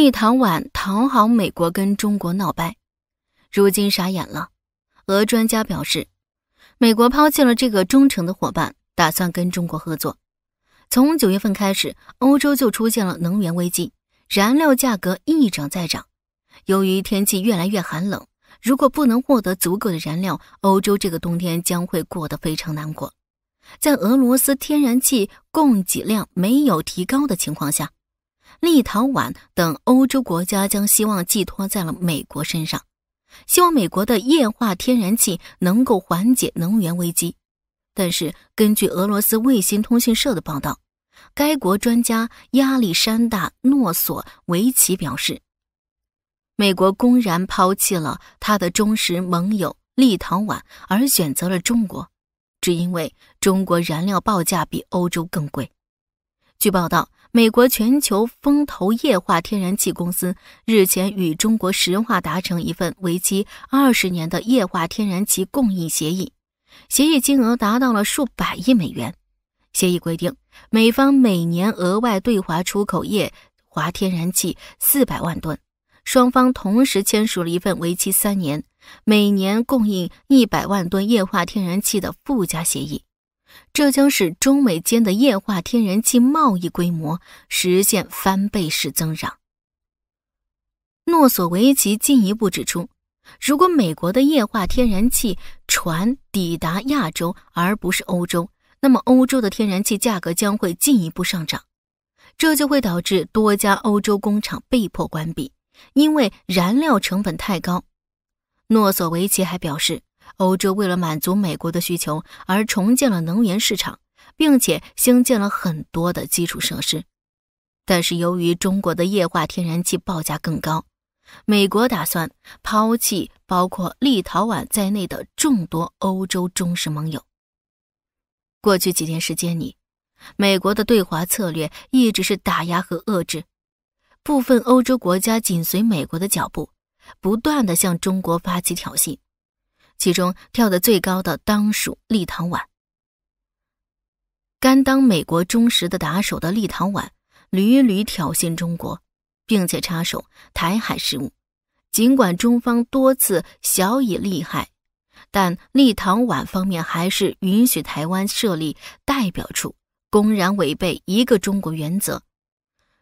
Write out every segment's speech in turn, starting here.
立陶宛讨好美国，跟中国闹掰，如今傻眼了。俄专家表示，美国抛弃了这个忠诚的伙伴，打算跟中国合作。从九月份开始，欧洲就出现了能源危机，燃料价格一涨再涨。由于天气越来越寒冷，如果不能获得足够的燃料，欧洲这个冬天将会过得非常难过。在俄罗斯天然气供给量没有提高的情况下。立陶宛等欧洲国家将希望寄托在了美国身上，希望美国的液化天然气能够缓解能源危机。但是，根据俄罗斯卫星通讯社的报道，该国专家亚历山大·诺索维奇表示，美国公然抛弃了他的忠实盟友立陶宛，而选择了中国，只因为中国燃料报价比欧洲更贵。据报道。美国全球风投液化天然气公司日前与中国石化达成一份为期二十年的液化天然气供应协议，协议金额达到了数百亿美元。协议规定，美方每年额外对华出口液化天然气四百万吨。双方同时签署了一份为期三年、每年供应一百万吨液化天然气的附加协议。这将使中美间的液化天然气贸易规模实现翻倍式增长。诺索维奇进一步指出，如果美国的液化天然气船抵达亚洲而不是欧洲，那么欧洲的天然气价格将会进一步上涨，这就会导致多家欧洲工厂被迫关闭，因为燃料成本太高。诺索维奇还表示。欧洲为了满足美国的需求而重建了能源市场，并且兴建了很多的基础设施。但是由于中国的液化天然气报价更高，美国打算抛弃包括立陶宛在内的众多欧洲忠实盟友。过去几天时间里，美国的对华策略一直是打压和遏制。部分欧洲国家紧随美国的脚步，不断的向中国发起挑衅。其中跳得最高的当属立陶宛。甘当美国忠实的打手的立陶宛，屡屡挑衅中国，并且插手台海事务。尽管中方多次晓以利害，但立陶宛方面还是允许台湾设立代表处，公然违背一个中国原则。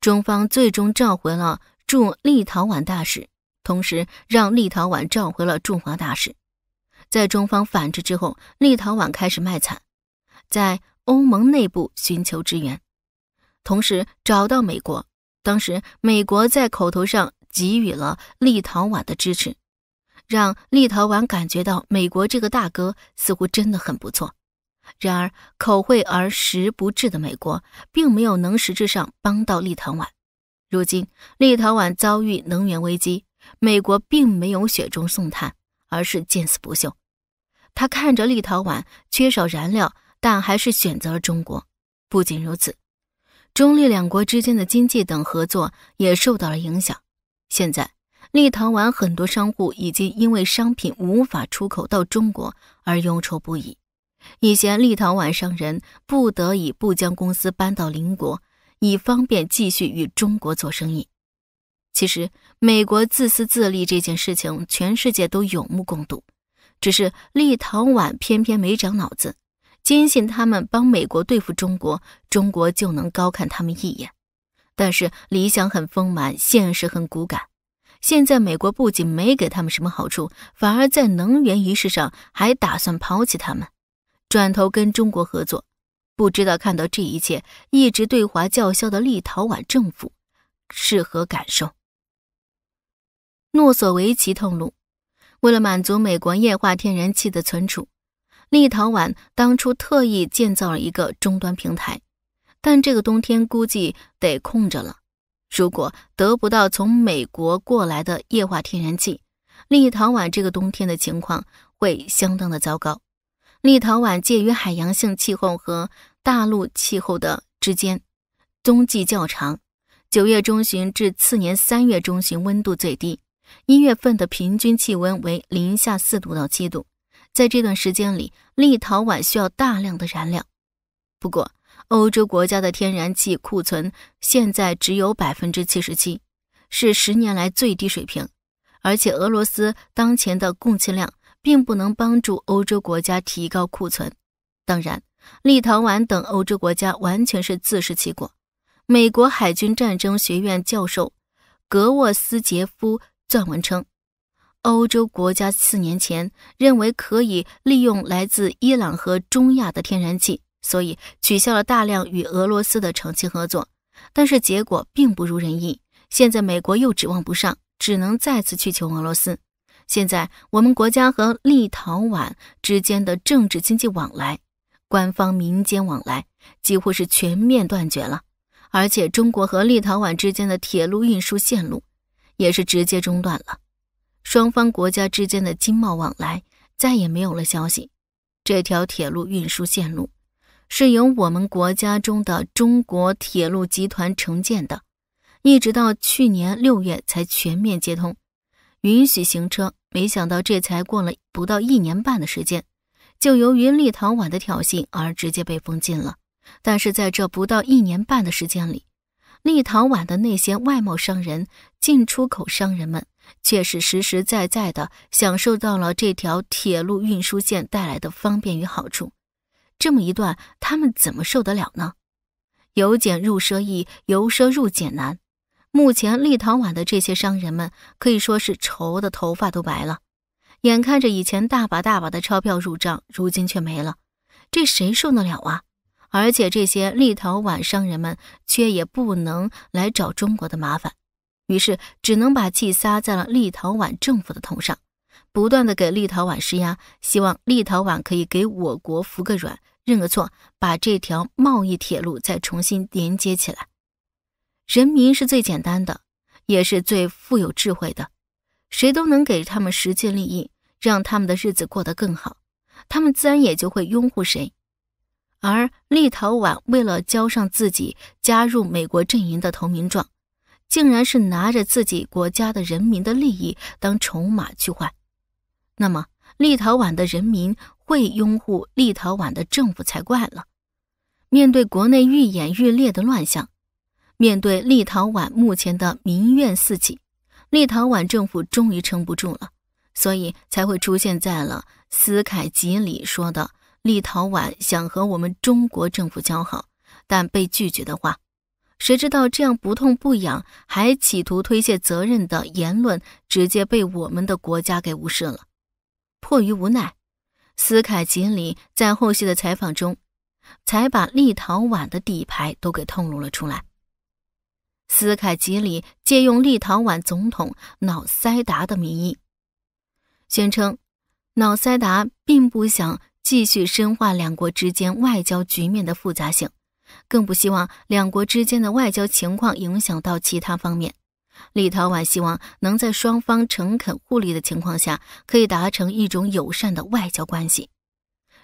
中方最终召回了驻立陶宛大使，同时让立陶宛召回了驻华大使。在中方反制之后，立陶宛开始卖惨，在欧盟内部寻求支援，同时找到美国。当时美国在口头上给予了立陶宛的支持，让立陶宛感觉到美国这个大哥似乎真的很不错。然而，口惠而实不至的美国，并没有能实质上帮到立陶宛。如今，立陶宛遭遇能源危机，美国并没有雪中送炭，而是见死不救。他看着立陶宛缺少燃料，但还是选择了中国。不仅如此，中立两国之间的经济等合作也受到了影响。现在，立陶宛很多商户已经因为商品无法出口到中国而忧愁不已。以前，立陶宛商人不得已不将公司搬到邻国，以方便继续与中国做生意。其实，美国自私自利这件事情，全世界都有目共睹。只是立陶宛偏偏没长脑子，坚信他们帮美国对付中国，中国就能高看他们一眼。但是理想很丰满，现实很骨感。现在美国不仅没给他们什么好处，反而在能源仪式上还打算抛弃他们，转头跟中国合作。不知道看到这一切，一直对华叫嚣的立陶宛政府是何感受？诺索维奇透露。为了满足美国液化天然气的存储，立陶宛当初特意建造了一个终端平台，但这个冬天估计得空着了。如果得不到从美国过来的液化天然气，立陶宛这个冬天的情况会相当的糟糕。立陶宛介于海洋性气候和大陆气候的之间，冬季较长，九月中旬至次年三月中旬温度最低。一月份的平均气温为零下四度到七度，在这段时间里，立陶宛需要大量的燃料。不过，欧洲国家的天然气库存现在只有百分之七十七，是十年来最低水平。而且，俄罗斯当前的供气量并不能帮助欧洲国家提高库存。当然，立陶宛等欧洲国家完全是自食其果。美国海军战争学院教授格沃斯杰夫。撰文称，欧洲国家四年前认为可以利用来自伊朗和中亚的天然气，所以取消了大量与俄罗斯的长期合作，但是结果并不如人意。现在美国又指望不上，只能再次去求俄罗斯。现在我们国家和立陶宛之间的政治经济往来、官方民间往来几乎是全面断绝了，而且中国和立陶宛之间的铁路运输线路。也是直接中断了，双方国家之间的经贸往来再也没有了消息。这条铁路运输线路是由我们国家中的中国铁路集团承建的，一直到去年六月才全面接通，允许行车。没想到这才过了不到一年半的时间，就由于立陶宛的挑衅而直接被封禁了。但是在这不到一年半的时间里，立陶宛的那些外贸商人、进出口商人们，却是实实在在的享受到了这条铁路运输线带来的方便与好处。这么一段，他们怎么受得了呢？由俭入奢易，由奢入俭难。目前，立陶宛的这些商人们可以说是愁的头发都白了。眼看着以前大把大把的钞票入账，如今却没了，这谁受得了啊？而且这些立陶宛商人们却也不能来找中国的麻烦，于是只能把气撒在了立陶宛政府的头上，不断的给立陶宛施压，希望立陶宛可以给我国服个软，认个错，把这条贸易铁路再重新连接起来。人民是最简单的，也是最富有智慧的，谁都能给他们实际利益，让他们的日子过得更好，他们自然也就会拥护谁。而立陶宛为了交上自己加入美国阵营的投名状，竟然是拿着自己国家的人民的利益当筹码去换。那么，立陶宛的人民会拥护立陶宛的政府才怪了。面对国内愈演愈烈的乱象，面对立陶宛目前的民怨四起，立陶宛政府终于撑不住了，所以才会出现在了斯凯吉里说的。立陶宛想和我们中国政府交好，但被拒绝的话，谁知道这样不痛不痒，还企图推卸责任的言论，直接被我们的国家给无视了。迫于无奈，斯凯吉里在后续的采访中，才把立陶宛的底牌都给透露了出来。斯凯吉里借用立陶宛总统瑙塞达的名义，宣称瑙塞达并不想。继续深化两国之间外交局面的复杂性，更不希望两国之间的外交情况影响到其他方面。立陶宛希望能在双方诚恳互利的情况下，可以达成一种友善的外交关系。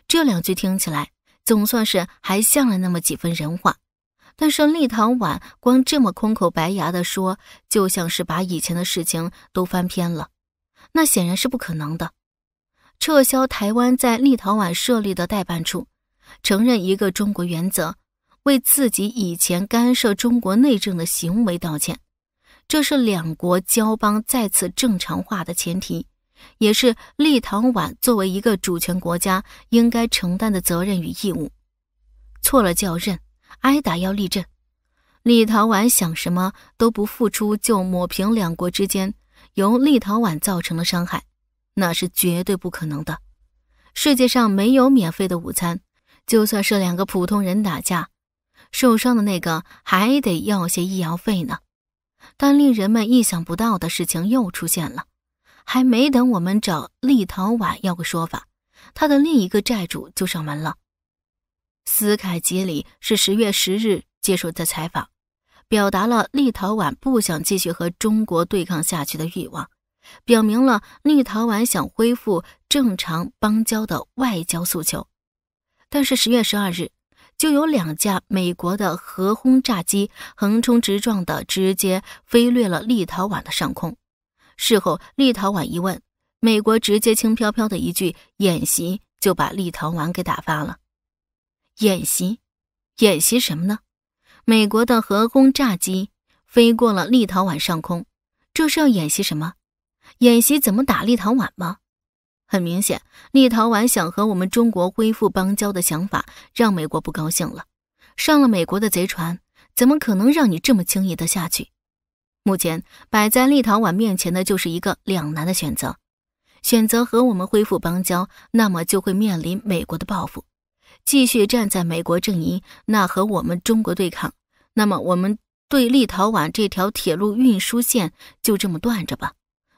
这两句听起来总算是还像了那么几分人话，但是立陶宛光这么空口白牙的说，就像是把以前的事情都翻篇了，那显然是不可能的。撤销台湾在立陶宛设立的代办处，承认一个中国原则，为自己以前干涉中国内政的行为道歉，这是两国交邦再次正常化的前提，也是立陶宛作为一个主权国家应该承担的责任与义务。错了就要认，挨打要立正。立陶宛想什么都不付出就抹平两国之间由立陶宛造成的伤害。那是绝对不可能的，世界上没有免费的午餐。就算是两个普通人打架，受伤的那个还得要些医药费呢。但令人们意想不到的事情又出现了，还没等我们找立陶宛要个说法，他的另一个债主就上门了。斯凯吉里是十月十日接受的采访，表达了立陶宛不想继续和中国对抗下去的欲望。表明了立陶宛想恢复正常邦交的外交诉求，但是十月十二日，就有两架美国的核轰炸机横冲直撞的直接飞掠了立陶宛的上空。事后立陶宛一问，美国直接轻飘飘的一句“演习”就把立陶宛给打发了。演习，演习什么呢？美国的核轰炸机飞过了立陶宛上空，这是要演习什么？演习怎么打立陶宛吗？很明显，立陶宛想和我们中国恢复邦交的想法让美国不高兴了。上了美国的贼船，怎么可能让你这么轻易的下去？目前摆在立陶宛面前的就是一个两难的选择：选择和我们恢复邦交，那么就会面临美国的报复；继续站在美国阵营，那和我们中国对抗，那么我们对立陶宛这条铁路运输线就这么断着吧。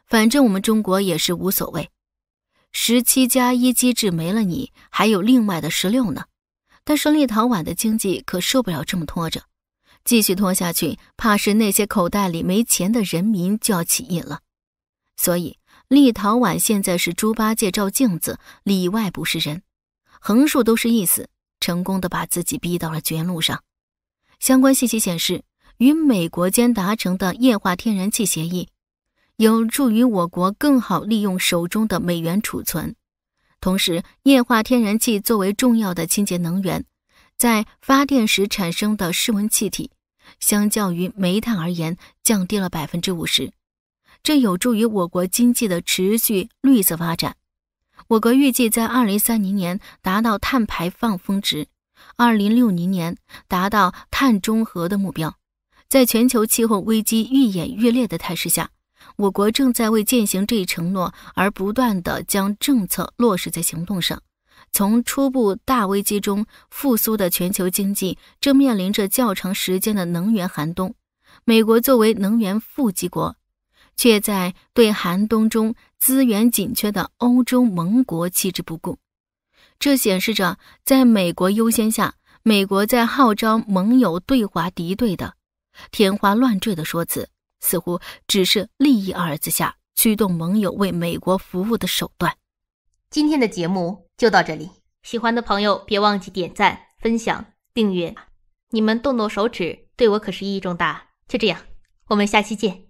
反正我们中国也是无所谓，十七加一机制没了，你还有另外的十六呢。但是立陶宛的经济可受不了这么拖着，继续拖下去，怕是那些口袋里没钱的人民就要起义了。所以立陶宛现在是猪八戒照镜子，里外不是人，横竖都是意思，成功的把自己逼到了绝路上。相关信息显示，与美国间达成的液化天然气协议。有助于我国更好利用手中的美元储存。同时，液化天然气作为重要的清洁能源，在发电时产生的室温气体，相较于煤炭而言降低了百分之五十。这有助于我国经济的持续绿色发展。我国预计在二零三零年达到碳排放峰值，二零六零年达到碳中和的目标。在全球气候危机愈演愈烈的态势下，我国正在为践行这一承诺而不断地将政策落实在行动上。从初步大危机中复苏的全球经济正面临着较长时间的能源寒冬。美国作为能源富集国，却在对寒冬中资源紧缺的欧洲盟国弃之不顾，这显示着在美国优先下，美国在号召盟友对华敌对的天花乱坠的说辞。似乎只是利益二字下驱动盟友为美国服务的手段。今天的节目就到这里，喜欢的朋友别忘记点赞、分享、订阅。你们动动手指，对我可是意义重大。就这样，我们下期见。